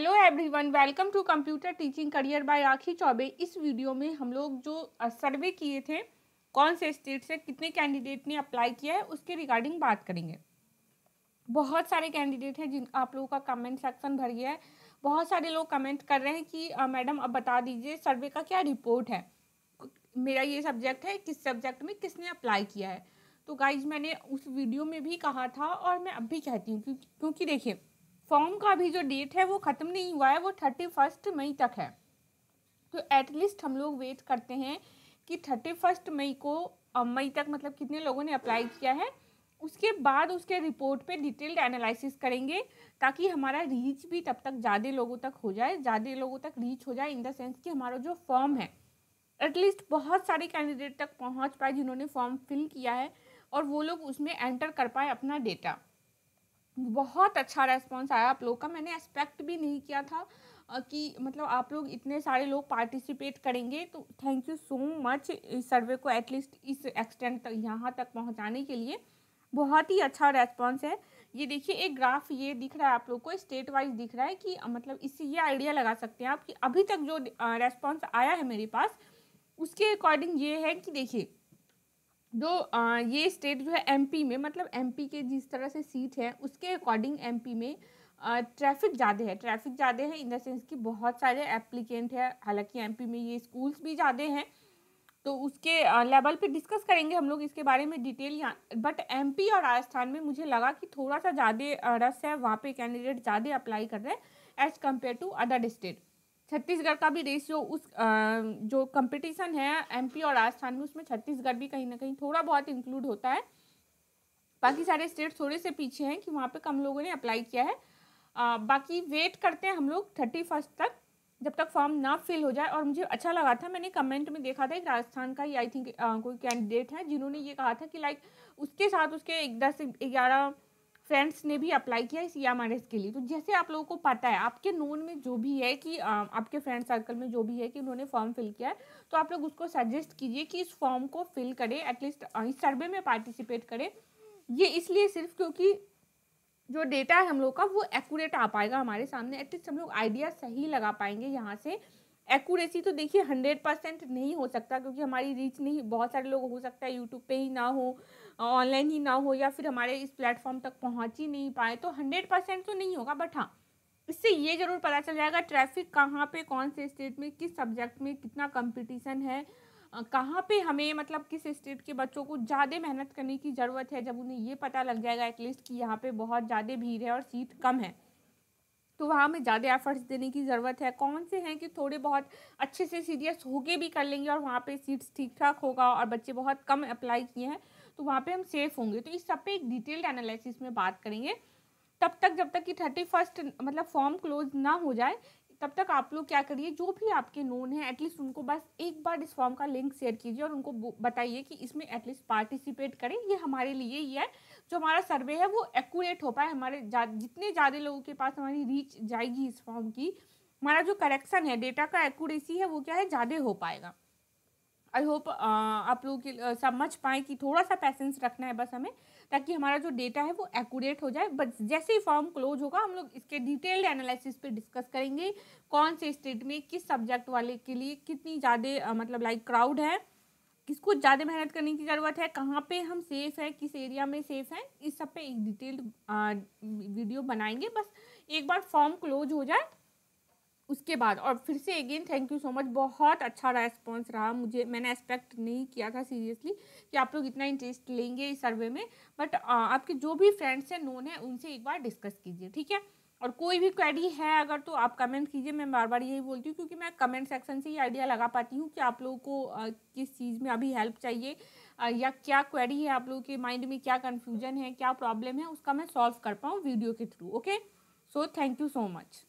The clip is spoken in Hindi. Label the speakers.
Speaker 1: hello everyone welcome to computer teaching career by Rakhi Choubey इस वीडियो में हम लोग जो सर्वे किए थे कौन से स्टेट से कितने कैंडिडेट ने अप्लाई किया है उसके रिगार्डिंग बात करेंगे बहुत सारे कैंडिडेट हैं जिन आप लोगों का कमेंट सेक्शन भर गया है बहुत सारे लोग कमेंट कर रहे हैं कि मैडम अब बता दीजिए सर्वे का क्या रिपोर्ट है मेरा ये सब्जेक्ट है किस सब्जेक्ट में किसने अप्लाई किया है तो गाइज मैंने उस वीडियो में भी कहा था और मैं अब भी कहती हूँ क्योंकि देखिए फॉर्म का भी जो डेट है वो ख़त्म नहीं हुआ है वो थर्टी फर्स्ट मई तक है तो एटलीस्ट हम लोग वेट करते हैं कि थर्टी फर्स्ट मई को मई तक मतलब कितने लोगों ने अप्लाई किया है उसके बाद उसके रिपोर्ट पे डिटेल्ड एनालिसिस करेंगे ताकि हमारा रीच भी तब तक ज़्यादा लोगों तक हो जाए ज़्यादा लोगों तक रीच हो जाए इन द सेंस कि हमारा जो फॉर्म है एटलीस्ट बहुत सारे कैंडिडेट तक पहुंच पाए जिन्होंने फॉर्म फिल किया है और वो लोग उसमें एंटर कर पाए अपना डेटा बहुत अच्छा रेस्पॉन्स आया आप लोग का मैंने एक्सपेक्ट भी नहीं किया था कि मतलब आप लोग इतने सारे लोग पार्टिसिपेट करेंगे तो थैंक यू सो मच इस सर्वे को एटलीस्ट इस एक्सटेंट तक यहाँ तक पहुँचाने के लिए बहुत ही अच्छा रेस्पॉन्स है ये देखिए एक ग्राफ ये दिख रहा है आप लोग को स्टेट वाइज दिख रहा है कि मतलब इससे ये आइडिया लगा सकते हैं आप कि अभी तक जो रेस्पॉन्स आया है मेरे पास उसके अकॉर्डिंग ये है कि देखिए जो आ, ये स्टेट जो है एमपी में मतलब एमपी के जिस तरह से सीट है उसके अकॉर्डिंग एमपी में ट्रैफिक ज़्यादा है ट्रैफिक ज़्यादा है इन द सेंस कि बहुत सारे एप्लीकेंट है हालांकि एमपी में ये स्कूल्स भी ज़्यादा हैं तो उसके लेवल पे डिस्कस करेंगे हम लोग इसके बारे में डिटेल यहाँ बट एमपी और राजस्थान में मुझे लगा कि थोड़ा सा ज़्यादा रस है वहाँ पे कैंडिडेट ज़्यादा अप्लाई कर रहे हैं as compare to other state Chhattisgarh का भी रेशियो उस जो कंपटीशन है एमपी और राजस्थान में उसमें छत्तीसगढ़ भी कहीं ना कहीं थोड़ा बहुत इंक्लूड होता है बाकी सारे स्टेट थोड़े से पीछे हैं कि वहाँ पे कम लोगों ने अप्लाई किया है आ, बाकी वेट करते हैं हम लोग थर्टी फर्स्ट तक जब तक फॉर्म ना फिल हो जाए और मुझे अच्छा लगा था मैंने कमेंट में देखा था एक राजस्थान का ही आई थिंक कोई कैंडिडेट है जिन्होंने ये कहा था कि लाइक उसके साथ उसके एक दस ग्यारह फ्रेंड्स ने भी अप्लाई किया इस या माइनस के लिए तो जैसे आप लोगों को पता है आपके नोन में जो भी है कि आपके फ्रेंड सर्कल में जो भी है कि उन्होंने फॉर्म फिल किया है तो आप लोग उसको सजेस्ट कीजिए कि इस फॉर्म को फिल करें एटलीस्ट इस सर्वे में पार्टिसिपेट करें ये इसलिए सिर्फ क्योंकि जो डेटा है हम लोग का वो एक्यूरेट आ पाएगा हमारे सामने एटलीस्ट हम लोग आइडिया सही लगा पाएंगे यहाँ से एक्यूरेसी तो देखिए हंड्रेड परसेंट नहीं हो सकता क्योंकि हमारी रीच नहीं बहुत सारे लोग हो सकता है यूट्यूब पे ही ना हो ऑनलाइन ही ना हो या फिर हमारे इस प्लेटफॉर्म तक पहुँच ही नहीं पाए तो हंड्रेड परसेंट तो नहीं होगा बट हाँ इससे ये ज़रूर पता चल जाएगा ट्रैफिक कहाँ पे कौन से स्टेट में किस सब्जेक्ट में कितना कंपटीशन है कहाँ पे हमें मतलब किस स्टेट के बच्चों को ज़्यादा मेहनत करने की ज़रूरत है जब उन्हें ये पता लग जाएगा एटलीस्ट कि यहाँ पे बहुत ज़्यादा भीड़ है और सीट कम है तो वहाँ में ज़्यादा एफर्ट्स देने की ज़रूरत है कौन से हैं कि थोड़े बहुत अच्छे से सीरियस होके भी कर लेंगे और वहाँ पे सीट्स ठीक ठाक होगा और बच्चे बहुत कम अप्लाई किए हैं तो वहाँ पे हम सेफ होंगे तो इस सब पे एक डिटेल्ड एनालिसिस में बात करेंगे तब तक जब तक कि थर्टी फर्स्ट मतलब फॉर्म क्लोज ना हो जाए तब तक आप लोग क्या करिए जो भी आपके नोन है एटलीस्ट उनको बस एक बार इस फॉर्म का लिंक शेयर कीजिए और उनको बताइए कि इसमें एटलीस्ट पार्टिसिपेट करें ये हमारे लिए ही है जो हमारा सर्वे है वो एक्यूरेट हो पाए हमारे जा, जितने ज़्यादा लोगों के पास हमारी रीच जाएगी इस फॉर्म की हमारा जो करेक्शन है डेटा का एक्यूरेसी है वो क्या है ज़्यादा हो पाएगा आई होप आप लोगों के समझ पाएँ कि थोड़ा सा पैसेंस रखना है बस हमें ताकि हमारा जो डेटा है वो एक्यूरेट हो जाए बट जैसे ही फॉर्म क्लोज होगा हम लोग इसके डिटेल्ड एनालिसिस पे डिस्कस करेंगे कौन से स्टेट में किस सब्जेक्ट वाले के लिए कितनी ज़्यादा मतलब लाइक क्राउड है किसको ज़्यादा मेहनत करने की ज़रूरत है कहाँ पे हम सेफ हैं किस एरिया में सेफ हैं इस सब पे एक डिटेल्ड वीडियो बनाएंगे बस एक बार फॉर्म क्लोज हो जाए उसके बाद और फिर से again thank you so much बहुत अच्छा रेस्पॉन्स रहा मुझे मैंने एक्सपेक्ट नहीं किया था सीरियसली कि आप लोग इतना इंटरेस्ट लेंगे इस सर्वे में बट आपके जो भी फ्रेंड्स हैं नोन हैं उनसे एक बार डिस्कस कीजिए ठीक है और कोई भी क्वेरी है अगर तो आप कमेंट कीजिए मैं बार बार यही बोलती हूँ क्योंकि मैं कमेंट सेक्शन से ही आइडिया लगा पाती हूँ कि आप लोगों को किस चीज़ में अभी हेल्प चाहिए या क्या क्वेरी है आप लोगों के माइंड में क्या कन्फ्यूजन है क्या प्रॉब्लम है उसका मैं सॉल्व कर पाऊँ वीडियो के through okay so thank you so much